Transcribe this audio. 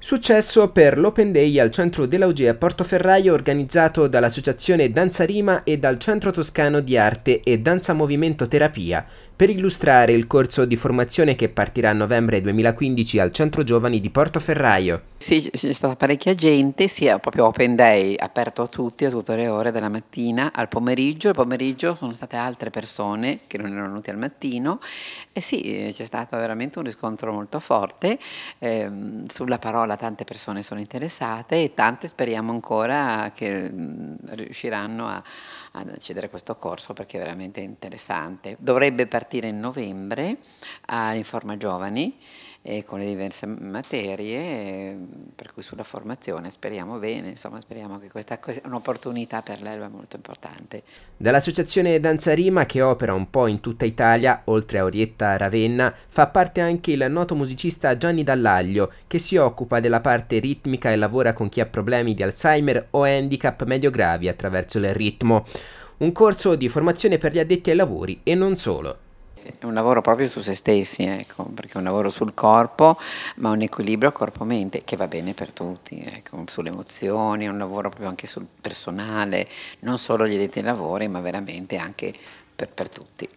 Successo per l'Open Day al centro dell'Augea Portoferraio organizzato dall'Associazione Danza Rima e dal Centro Toscano di Arte e Danza Movimento Terapia, per illustrare il corso di formazione che partirà a novembre 2015 al Centro Giovani di Portoferraio. Sì, c'è stata parecchia gente, sì, proprio open day, aperto a tutti a tutte le ore della mattina al pomeriggio, il pomeriggio sono state altre persone che non erano venute al mattino e sì, c'è stato veramente un riscontro molto forte, eh, sulla parola tante persone sono interessate e tante speriamo ancora che mm, riusciranno a, ad accedere a questo corso perché è veramente interessante. Dovrebbe partire partire in novembre all'Informa Giovani e eh, con le diverse materie, eh, per cui sulla formazione speriamo bene, insomma speriamo che questa sia un'opportunità per l'Elba molto importante. Dall'associazione Danza Rima che opera un po' in tutta Italia, oltre a Orietta Ravenna, fa parte anche il noto musicista Gianni Dallaglio che si occupa della parte ritmica e lavora con chi ha problemi di Alzheimer o handicap medio gravi attraverso il ritmo. Un corso di formazione per gli addetti ai lavori e non solo. È un lavoro proprio su se stessi, ecco, perché è un lavoro sul corpo, ma un equilibrio corpo-mente che va bene per tutti, ecco, sulle emozioni, un lavoro proprio anche sul personale, non solo gli detti lavori, ma veramente anche per, per tutti.